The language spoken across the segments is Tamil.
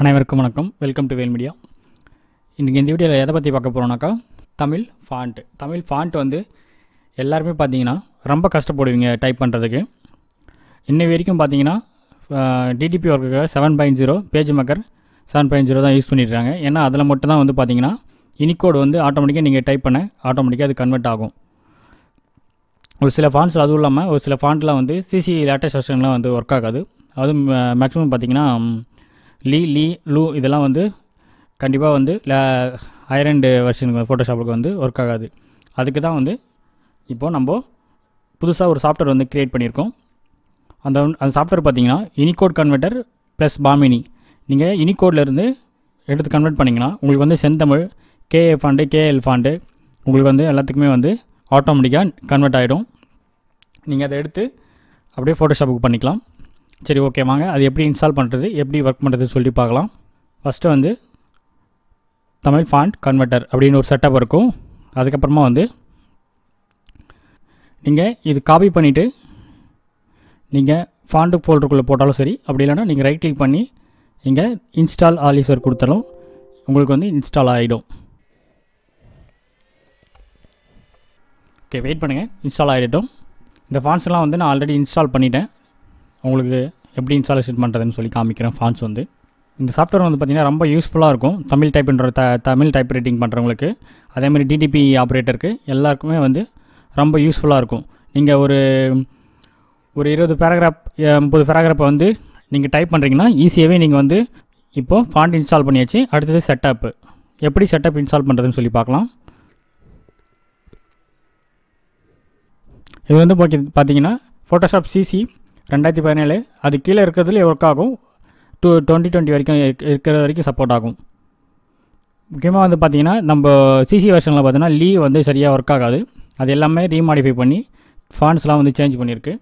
அனைவருக்கும் வணக்கம் வெல்கம் டு வேல் மீடியா இன்றைக்கி இந்த வீடியோவில் எதை பற்றி பார்க்க போகிறோம்னாக்கா தமிழ் ஃபாண்ட்டு தமிழ் ஃபாண்ட் வந்து எல்லாருமே பார்த்தீங்கன்னா ரொம்ப கஷ்டப்படுவீங்க டைப் பண்ணுறதுக்கு இன்னை வரைக்கும் பார்த்தீங்கன்னா டிடிபி ஒர்க்குக்கு seven point zero page maker seven point zero தான் யூஸ் பண்ணிடுறாங்க ஏன்னா அதில் மட்டும் தான் வந்து பார்த்தீங்கன்னா இனிக்கோடு வந்து ஆட்டோமேட்டிக்காக நீங்கள் டைப் பண்ண ஆட்டோமேட்டிக்காக அது கன்வெர்ட் ஆகும் ஒரு சில ஃபாண்ட்ஸில் அதுவும் இல்லாமல் ஒரு சில ஃபாண்ட்டில் வந்து சிசி லேட்டஸ்ட் வெர்ஷன்லாம் வந்து ஒர்க் ஆகாது அதுவும் மேக்ஸிமம் பார்த்தீங்கன்னா லீ லீ லூ இதெல்லாம் வந்து கண்டிப்பாக வந்து ஹைரண்டு வெர்ஷனுக்கு ஃபோட்டோஷாப்புக்கு வந்து ஒர்க் ஆகாது அதுக்கு தான் வந்து இப்போது நம்ம புதுசாக ஒரு சாஃப்ட்வேர் வந்து க்ரியேட் பண்ணியிருக்கோம் அந்த அந்த சாஃப்ட்வேர் பார்த்தீங்கன்னா யூனிகோட் கன்வெர்ட்டர் ப்ளஸ் பாமினி நீங்கள் யூனிகோட்லேருந்து எடுத்து கன்வெர்ட் பண்ணிங்கன்னா உங்களுக்கு வந்து Senthamizh KA font KL font உங்களுக்கு வந்து எல்லாத்துக்குமே வந்து ஆட்டோமேட்டிக்காக கன்வெர்ட் ஆகிடும் நீங்கள் அதை எடுத்து அப்படியே ஃபோட்டோஷாப்புக்கு பண்ணிக்கலாம் சரி ஓகே வாங்க அது எப்படி இன்ஸ்டால் பண்ணுறது எப்படி ஒர்க் பண்ணுறது சொல்லி பார்க்கலாம் ஃபஸ்ட்டு வந்து தமிழ் ஃபாண்ட் கன்வெர்ட்டர் அப்படின்னு ஒரு செட்டப் இருக்கும் அதுக்கப்புறமா வந்து நீங்கள் இது காப்பி பண்ணிவிட்டு நீங்கள் ஃபாண்டு ஃபோல்டருக்குள்ளே போட்டாலும் சரி அப்படி இல்லைனா நீங்கள் ரைட் கிளிக் பண்ணி இங்கே இன்ஸ்டால் ஆலிசர் கொடுத்தாலும் உங்களுக்கு வந்து இன்ஸ்டால் ஆகிடும் ஓகே வெயிட் பண்ணுங்கள் இன்ஸ்டால் ஆகிடட்டும் இந்த ஃபான்ஸ்லாம் வந்து நான் ஆல்ரெடி இன்ஸ்டால் பண்ணிட்டேன் உங்களுக்கு எப்படி இன்ஸ்டாலேஷன் பண்ணுறதுன்னு சொல்லி காமிக்கிறேன் ஃபான்ஸ் வந்து இந்த சாஃப்ட்வேர் வந்து பார்த்திங்கன்னா ரொம்ப யூஸ்ஃபுல்லாக இருக்கும் தமிழ் டைப்புன்ற த தமிழ் டைப் ரைட்டிங் பண்ணுறவங்களுக்கு அதேமாதிரி டிடிபி ஆப்ரேட்டருக்கு எல்லாருக்குமே வந்து ரொம்ப யூஸ்ஃபுல்லாக இருக்கும் நீங்கள் ஒரு ஒரு இருபது பேராகிராஃப் முப்பது பேராகிராஃபை வந்து நீங்கள் டைப் பண்ணுறீங்கன்னா ஈஸியாகவே நீங்கள் வந்து இப்போது ஃபாண்ட் இன்ஸ்டால் பண்ணியாச்சு அடுத்தது செட்டப் எப்படி செட்டப் இன்ஸ்டால் பண்ணுறதுன்னு சொல்லி பார்க்கலாம் இது வந்து பார்த்தீங்கன்னா ஃபோட்டோஷாப் சிசி ரெண்டாயிரத்தி பதினேழு அது கீழே இருக்கிறதுல ஒர்க் ஆகும் டூ டுவெண்ட்டி டுவெண்ட்டி வரைக்கும் இருக்கிற வரைக்கும் சப்போர்ட் ஆகும் முக்கியமாக வந்து பார்த்திங்கன்னா நம்ம சிசி வெர்ஷனில் பார்த்தீங்கன்னா லீவ் வந்து சரியாக ஒர்க் ஆகாது அது எல்லாமே ரீமாடிஃபை பண்ணி ஃபாண்ட்ஸ்லாம் வந்து சேஞ்ச் பண்ணியிருக்கு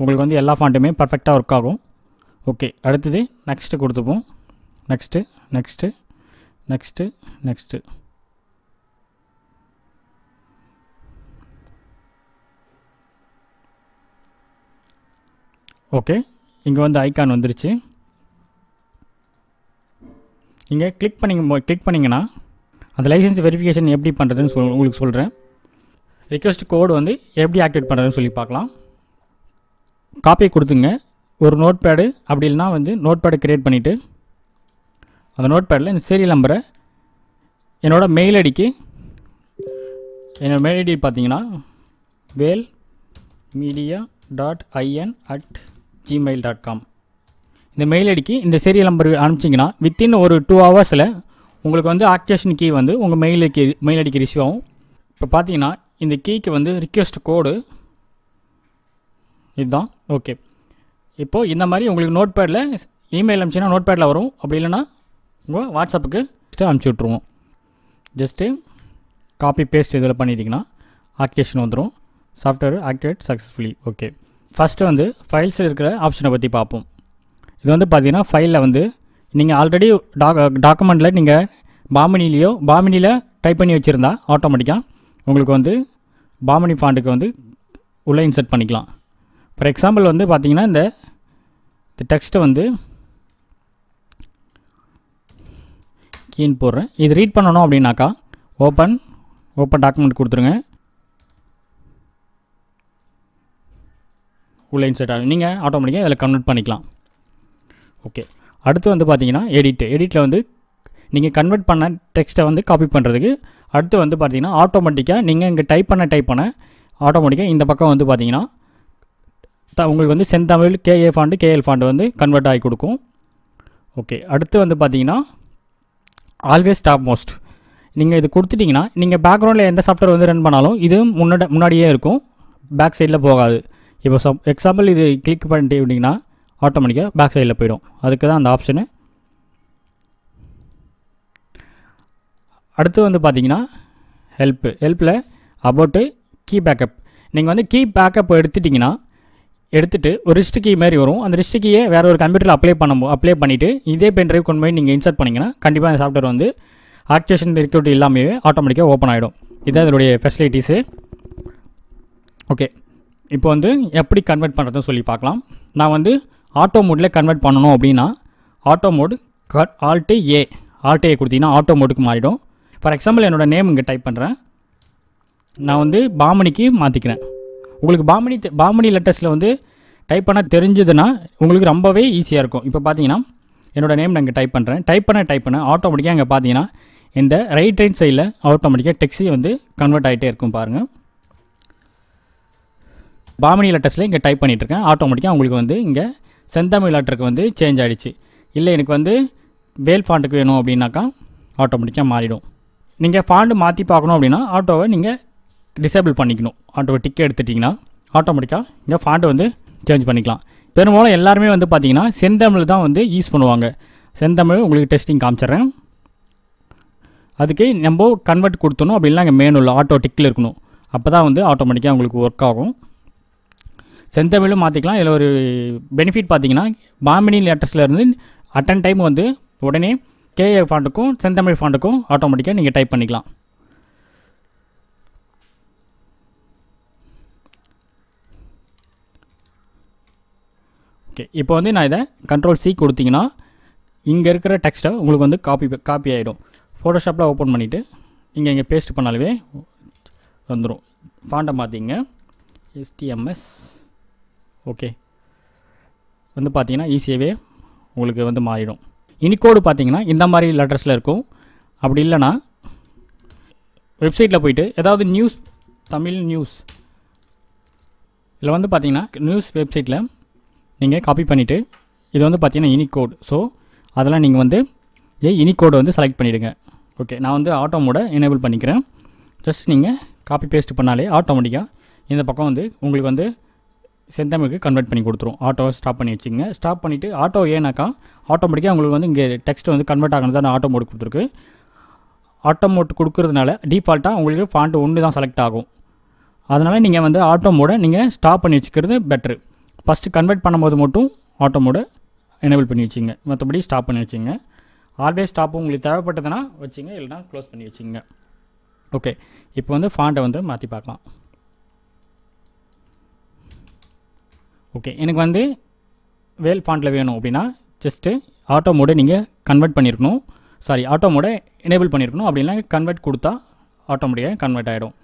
உங்களுக்கு வந்து எல்லா ஃபாண்ட்டுமே பர்ஃபெக்டாக ஒர்க் ஆகும் ஓகே அடுத்தது நெக்ஸ்ட்டு கொடுத்துப்போம் next next next next okay இங்கே வந்து ஐக்கான் வந்துருச்சு இங்கே கிளிக் பண்ணிங்க கிளிக் பண்ணிங்கன்னா அந்த லைசன்ஸ் வெரிஃபிகேஷன் எப்படி பண்ணுறதுன்னு சொல் உங்களுக்கு சொல்கிறேன் ரிக்வஸ்ட் கோடு வந்து எப்படி ஆக்டிவேட் பண்ணுறதுன்னு சொல்லி பார்க்கலாம் காப்பி கொடுத்துங்க ஒரு நோட் பேடு அப்படி இல்லைனா வந்து நோட் பேடை க்ரியேட் பண்ணிவிட்டு அந்த நோட் பேடில் இந்த சீரியல் நம்பரை என்னோடய மெயில் ஐடிக்கு என்னோடய மெயில் ஐடி பார்த்தீங்கன்னா Vel media dot IN at Gmail dot com இந்த மெயில் ஐடிக்கு இந்த சீரியல் நம்பர் அனுப்பிச்சிங்கன்னா வித்தின் ஒரு டூ ஹவர்ஸில் உங்களுக்கு வந்து ஆக்டிவேஷன் கீ வந்து உங்கள் மெயிலுக்கு மெயில் ஐடிக்கு ரிசீவ் ஆகும் இப்போ பார்த்தீங்கன்னா இந்த கீக்கு வந்து ரிக்வெஸ்ட் கோடு இதுதான் ஓகே இப்போது இந்த மாதிரி உங்களுக்கு நோட் பேடில் இமெயில் அனுப்பிச்சின்னா நோட் பேடில் வரும் அப்படி இல்லைன்னா உங்கள் வாட்ஸ்அப்புக்கு அனுப்பிச்சி விட்ருவோம் ஜஸ்ட்டு காப்பி பேஸ்ட் இதில் பண்ணிட்டிங்கன்னா ஆக்டிவேஷன் வந்துடும் software activate successfully okay first வந்து ஃபைல்ஸில் இருக்கிற ஆப்ஷனை பற்றி பார்ப்போம் இது வந்து பார்த்திங்கன்னா ஃபைலில் வந்து நீங்கள் ஆல்ரெடி டாக் டாக்குமெண்ட்டில் நீங்கள் பாமினிலேயோ பாமினியில் டைப் பண்ணி வச்சுருந்தா ஆட்டோமேட்டிக்காக உங்களுக்கு வந்து பாமினி ஃபாண்டுக்கு வந்து உள்ளே இன்செர்ட் பண்ணிக்கலாம் ஃபார் எக்ஸாம்பிள் வந்து பார்த்திங்கன்னா இந்த டெக்ஸ்ட்டை வந்து கீன் போடுறேன் இது ரீட் பண்ணணும் அப்படின்னாக்கா ஓப்பன் ஓப்பன் டாக்குமெண்ட் கொடுத்துருங்க உள்ளே இன்சர்ட் ஆகும் நீங்கள் ஆட்டோமேட்டிக்காக இதில் கன்வெர்ட் பண்ணிக்கலாம் ஓகே அடுத்து வந்து பார்த்தீங்கன்னா எடிட் எடிட்டில் வந்து நீங்கள் கன்வெர்ட் பண்ண டெக்ஸ்ட்டை வந்து காப்பி பண்ணுறதுக்கு அடுத்து வந்து பார்த்தீங்கன்னா ஆட்டோமேட்டிக்காக நீங்கள் இங்கே டைப் பண்ண டைப் பண்ண ஆட்டோமேட்டிக்காக இந்த பக்கம் வந்து பார்த்தீங்கன்னா உங்களுக்கு வந்து Senthamizh KA font KL font வந்து கன்வெர்ட் ஆகி கொடுக்கும் ஓகே அடுத்து வந்து பார்த்தீங்கன்னா ஆல்வேஸ் ஸ்டாப் மோஸ்ட் நீங்கள் இது கொடுத்துட்டிங்கன்னா நீங்கள் பேக்ரவுண்டில் எந்த சாஃப்ட்வேர் வந்து ரன் பண்ணாலும் இது முன்னாடி முன்னாடியே இருக்கும் பேக் சைடில் போகாது இப்போ சம் எக்ஸாம்பிள் இது கிளிக் பண்ணிட்டு விட்டிங்கன்னா ஆட்டோமேட்டிக்காக பேக் சைடில் போயிடும் அதுக்கு தான் அந்த ஆப்ஷனு அடுத்து வந்து பார்த்தீங்கன்னா ஹெல்ப்பு ஹெல்ப்பில் அபவுட்டு கீ பேக்கப் நீங்கள் வந்து கீ பேக்கப் எடுத்துட்டிங்கன்னா எடுத்துகிட்டு ஒரு ரிஸ்ட் கீ மாதிரி வரும் அந்த ரிஸ்ட் கீயை வேறு ஒரு கம்ப்யூட்டரில் அப்ளை பண்ண அப்ளை பண்ணிவிட்டு இதே பென் ட்ரைவ் கொண்டு போய் நீங்கள் இன்சர்ட் பண்ணிங்கன்னா கண்டிப்பாக அந்த சாஃப்ட்வேர் வந்து ஆக்டிவேஷன் ரெக்யூரிட்டி இல்லாமல் ஆட்டோமேட்டிக்காக ஓப்பன் ஆகிடும் இதுதான் இதனுடைய ஃபெசிலிட்டிஸு ஓகே இப்போ வந்து எப்படி கன்வெர்ட் பண்ணுறதுன்னு சொல்லி பார்க்கலாம் நான் வந்து ஆட்டோ மோடில் கன்வெர்ட் பண்ணணும் அப்படின்னா auto mode cut alt A alt A கொடுத்தீங்கன்னா ஆட்டோ மோடுக்கு மாறிடும் ஃபார் எக்ஸாம்பிள் என்னோடய நேம் இங்கே டைப் பண்ணுறேன் நான் வந்து பாமணிக்கு மாற்றிக்கிறேன் உங்களுக்கு பாமணி பாமணி லெட்டர்ஸில் வந்து டைப் பண்ண தெரிஞ்சதுன்னா உங்களுக்கு ரொம்பவே ஈஸியாக இருக்கும் இப்போ பார்த்தீங்கன்னா என்னோடய நேம் நான் இங்கே டைப் பண்ணுறேன் டைப் பண்ண டைப் பண்ண ஆட்டோமேட்டிக்காக இங்கே பார்த்தீங்கன்னா இந்த ரைட் ஹேண்ட் சைடில் ஆட்டோமேட்டிக்காக டெக்ஸி வந்து கன்வெர்ட் ஆகிட்டே இருக்கும் பாருங்கள் பாமணி லெட்டர்ஸில் இங்கே டைப் பண்ணிகிட்ருக்கேன் ஆட்டோமேட்டிக்காக உங்களுக்கு வந்து இங்கே செந்தமிழ் லெட்டருக்கு வந்து சேஞ்ச் ஆகிடுச்சு இல்லை எனக்கு வந்து வேல் ஃபாண்டுக்கு வேணும் அப்படின்னாக்கா ஆட்டோமேட்டிக்காக மாறிடும் நீங்கள் ஃபாண்டு மாற்றி பார்க்கணும் அப்படின்னா ஆட்டோவை நீங்கள் டிசேபிள் பண்ணிக்கணும் ஆட்டோவை டிக்கெட் எடுத்துட்டிங்கன்னா ஆட்டோமேட்டிக்காக இங்கே ஃபாண்டு வந்து சேஞ்ச் பண்ணிக்கலாம் பெரும்பாலும் எல்லாருமே வந்து பார்த்திங்கன்னா செந்தமிழ் தான் வந்து யூஸ் பண்ணுவாங்க செந்தமிழ் உங்களுக்கு டெஸ்டிங் காமிச்சிட்றேன் அதுக்கு நம்ம கன்வெர்ட் கொடுத்தணும் அப்படின்னா இங்கே மேனுள்ள ஆட்டோ டிக்கில் இருக்கணும் அப்போ தான் வந்து ஆட்டோமேட்டிக்காக உங்களுக்கு ஒர்க் ஆகும் செந்தமிழும் மாற்றிக்கலாம் இதில் ஒரு பெனிஃபிட் பார்த்தீங்கன்னா பாமினி லெட்டர்ஸில் இருந்து அட்டன் டைம் வந்து உடனே கேஏ ஃபாண்டுக்கும் செந்தமிழ் ஃபாண்டுக்கும் ஆட்டோமேட்டிக்காக நீங்கள் டைப் பண்ணிக்கலாம் ஓகே இப்போ வந்து நான் இதை கண்ட்ரோல் சி கொடுத்தீங்கன்னா இங்கே இருக்கிற டெக்ஸ்ட்டை உங்களுக்கு வந்து காப்பி காப்பி ஆகிடும் ஃபோட்டோஷாப்பில் ஓப்பன் பண்ணிவிட்டு இங்கே இங்கே பேஸ்ட் பண்ணாலே வந்துடும் ஃபாண்டை பார்த்தீங்க எஸ்டிஎம்எஸ் ஓகே வந்து பார்த்திங்கன்னா ஈஸியாகவே உங்களுக்கு வந்து மாறிடும் இனிக்கோடு பார்த்தீங்கன்னா இந்த மாதிரி லெட்டர்ஸில் இருக்கும் அப்படி இல்லைனா வெப்சைட்டில் போயிட்டு ஏதாவது நியூஸ் தமிழ் நியூஸ் இதில் வந்து பார்த்திங்கன்னா நியூஸ் வெப்சைட்டில் நீங்கள் காப்பி பண்ணிவிட்டு இது வந்து பார்த்திங்கன்னா இனிகோடு ஸோ அதெல்லாம் நீங்கள் வந்து ஏ இனிகோடு வந்து செலக்ட் பண்ணிவிடுங்க ஓகே நான் வந்து ஆட்டோ மோட எனேபிள் பண்ணிக்கிறேன் ஜஸ்ட் நீங்கள் காப்பி பேஸ்ட் பண்ணாலே ஆட்டோமேட்டிக்காக இந்த பக்கம் வந்து உங்களுக்கு வந்து செந்தமிழுக்கு கன்வெர்ட் பண்ணி கொடுத்துரும் ஆட்டோவை ஸ்டாப் பண்ணி வச்சுங்க ஸ்டாப் பண்ணிவிட்டு ஆட்டோ ஏன்னாக்கா ஆட்டோமேட்டிக்காக உங்களுக்கு வந்து இங்கே டெக்ஸ்ட் வந்து கன்வெர்ட் ஆகணும் தான் ஆட்டோ மோட் கொடுத்துருக்கு ஆட்டோ மோட் கொடுக்குறதுனால டிஃபால்ட்டாக உங்களுக்கு ஃபாண்ட் ஒன்று தான் செலக்ட் ஆகும் அதனால் நீங்கள் வந்து ஆட்டோ மோடை நீங்கள் ஸ்டாப் பண்ணி வச்சுக்கிறது பெட்ரு ஃபஸ்ட்டு கன்வெர்ட் பண்ணும்போது மட்டும் ஆட்டோ மோடை எனேபிள் பண்ணி வச்சுங்க மற்றபடி ஸ்டாப் பண்ணி வச்சுங்க ஆல்வேஸ் ஸ்டாப்பும் உங்களுக்கு தேவைப்பட்டதுன்னா வச்சுங்க இல்லைனா க்ளோஸ் பண்ணி வச்சுங்க ஓகே இப்போ வந்து ஃபாண்ட்டை வந்து மாற்றி பார்க்கலாம் ஓகே எனக்கு வந்து வேல் ஃபாண்ட்டில் வேணும் அப்படின்னா ஜஸ்ட்டு ஆட்டோ மோடை நீங்கள் கன்வெர்ட் பண்ணியிருக்கணும் சாரி ஆட்டோ மோடை எனேபிள் பண்ணியிருக்கணும் அப்படின்னா கன்வெர்ட் கொடுத்தா ஆட்டோமேட்டிக்காக கன்வெர்ட் ஆகிடும்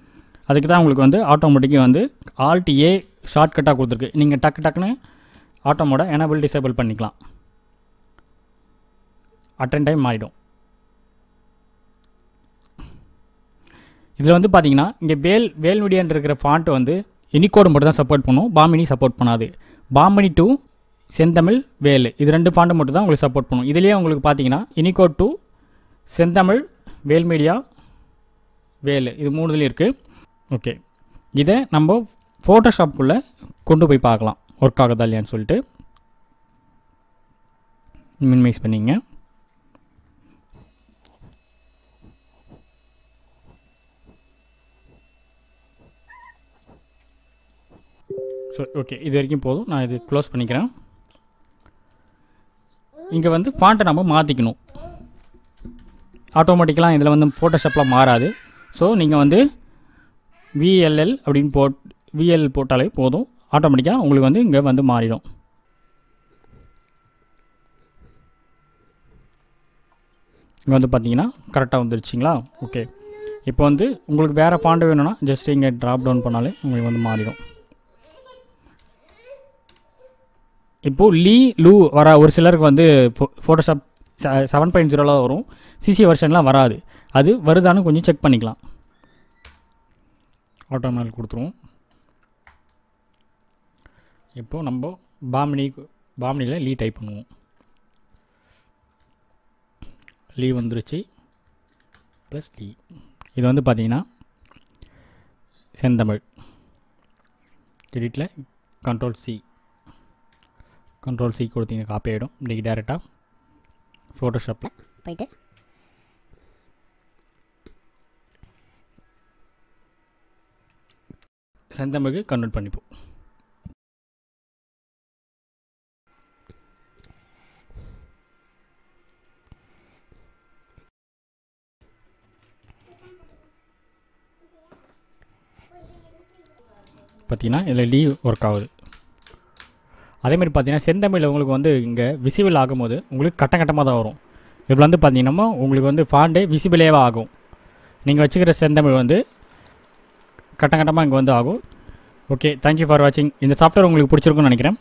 அதுக்கு தான் உங்களுக்கு வந்து ஆட்டோமேட்டிக்காக வந்து ஆல்ட் ஏ ஷார்ட்கட்டாக கொடுத்துருக்கு நீங்கள் டக்கு டக்குன்னு ஆட்டோமோட எனேபிள் டிசேபிள் பண்ணிக்கலாம் அட்டன் டைம் மாறிடும் இதில் வந்து பார்த்தீங்கன்னா இங்கே வேல் வேல்முடியான் இருக்கிற ஃபாண்ட்டு வந்து எனிகோடு மட்டும் தான் சப்போர்ட் பண்ணும் பாமினி சப்போர்ட் பண்ணாது பாமினி டூ செந்தமிழ் வேலு இது ரெண்டு பாண்டு மட்டும் தான் உங்களுக்கு சப்போர்ட் பண்ணும் இதிலேயே உங்களுக்கு பார்த்தீங்கன்னா இனிகோட் டூ செந்தமிழ் வேல் மீடியா வேலு இது மூணுதுலேயும் இருக்குது ஓகே இதை நம்ம ஃபோட்டோஷாப்புக்குள்ளே கொண்டு போய் பார்க்கலாம் ஒர்க் ஆகுதா இல்லையான்னு சொல்லிட்டு மினிமைஸ் பண்ணிங்க ஸோ ஓகே இது வரைக்கும் போதும் நான் இது க்ளோஸ் பண்ணிக்கிறேன் இங்கே வந்து ஃபாண்ட்டை நம்ம மாற்றிக்கணும் ஆட்டோமேட்டிக்கலாக இதில் வந்து ஃபோட்டோஷாப்பில் மாறாது ஸோ நீங்கள் வந்து விஎல்எல் அப்படின்னு போட் விஎல் போட்டாலே போதும் ஆட்டோமேட்டிக்காக உங்களுக்கு வந்து இங்கே வந்து மாறிடும் இங்கே வந்து பார்த்தீங்கன்னா கரெக்டாக வந்துருச்சிங்களா ஓகே இப்போ வந்து உங்களுக்கு வேறு ஃபாண்டு வேணும்னா ஜஸ்ட் இங்கே ட்ராப் டவுன் பண்ணாலே உங்களுக்கு வந்து மாறிடும் இப்போது லீ லூ வர ஒரு சிலருக்கு வந்து ஃபோ ஃபோட்டோஷாப் செவன் பாயிண்ட் ஜீரோலாம் வரும் சிசி வெர்ஷன்லாம் வராது அது வருதான்னு கொஞ்சம் செக் பண்ணிக்கலாம் ஆட்டோமேல் கொடுத்துருவோம் இப்போது நம்ம பாமினி பாமினியில் லீ டைப் பண்ணுவோம் லீ வந்துருச்சு ப்ளஸ் லீ இது வந்து பார்த்திங்கன்னா செந்தமிழ் கிரெடிட்டில் கண்ட்ரோல் சி கண்ட்ரோல் சி கொடுத்தீங்க காப்பி ஆகிடும் இன்றைக்கி டேரெக்டாக ஃபோட்டோஷாப்பில் போயிட்டு செந்தமிழுக்கு கன்வெர்ட் பண்ணிப்போம் பார்த்தீங்கன்னா இதில் லீவ் ஒர்க் ஆகுது அதேமாதிரி பார்த்திங்கன்னா செந்தமிழ் உங்களுக்கு வந்து இங்கே விசிபிள் ஆகும்போது உங்களுக்கு கட்ட கட்டமாக தான் வரும் இதில் வந்து பார்த்தீங்கன்னா உங்களுக்கு வந்து ஃபாண்டே விசிபிளேவாக ஆகும் நீங்கள் வச்சுக்கிற செந்தமிழ் வந்து கட்ட கட்டமாக இங்கே வந்து ஆகும் ஓகே தேங்க்யூ ஃபார் வாட்சிங் இந்த சாஃப்ட்வேர் உங்களுக்கு பிடிச்சிருக்குன்னு நினைக்கிறேன்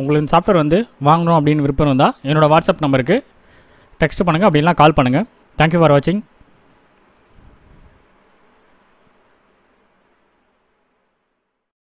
உங்களுக்கு இந்த சாஃப்ட்வேர் வந்து வாங்கணும் அப்படின்னு விருப்பம் இருந்தால் என்னோடய வாட்ஸ்அப் நம்பருக்கு டெக்ஸ்ட் பண்ணுங்கள் அப்படின்லாம் கால் பண்ணுங்கள் தேங்க்யூ ஃபார் வாட்சிங்